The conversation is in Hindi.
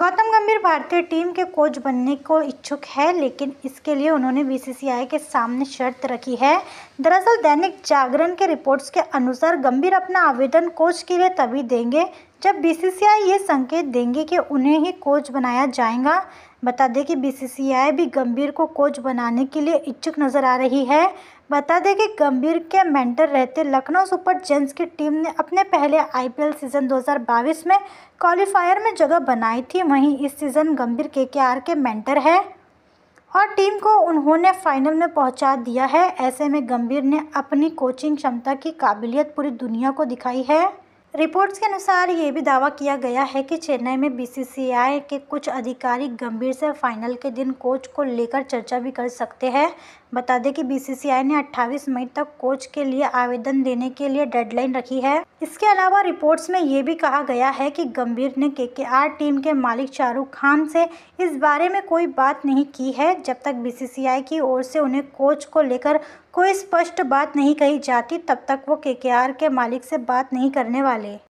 गौतम गंभीर भारतीय टीम के कोच बनने को इच्छुक है लेकिन इसके लिए उन्होंने बीसीसीआई के सामने शर्त रखी है दरअसल दैनिक जागरण के रिपोर्ट्स के अनुसार गंभीर अपना आवेदन कोच के लिए तभी देंगे जब बीसीसीआई ये संकेत देंगे कि उन्हें ही कोच बनाया जाएगा बता दें कि बीसीसीआई भी गंभीर को कोच बनाने के लिए इच्छुक नजर आ रही है बता दें कि गंभीर के मेंटर रहते लखनऊ सुपर जेंट्स की टीम ने अपने पहले आईपीएल सीज़न 2022 में क्वालिफायर में जगह बनाई थी वहीं इस सीज़न गंभीर के के मेंटर है और टीम को उन्होंने फाइनल में पहुंचा दिया है ऐसे में गंभीर ने अपनी कोचिंग क्षमता की काबिलियत पूरी दुनिया को दिखाई है रिपोर्ट्स के अनुसार ये भी दावा किया गया है कि चेन्नई में बीसीसीआई के कुछ अधिकारी गंभीर से फाइनल के दिन कोच को लेकर चर्चा भी कर सकते हैं बता दें कि बीसीसीआई ने 28 मई तक कोच के लिए आवेदन देने के लिए डेडलाइन रखी है इसके अलावा रिपोर्ट्स में ये भी कहा गया है कि गंभीर ने केकेआर टीम के मालिक शाहरुख खान से इस बारे में कोई बात नहीं की है जब तक बीसीसीआई की ओर से उन्हें कोच को लेकर कोई स्पष्ट बात नहीं कही जाती तब तक वो के के मालिक से बात नहीं करने वाले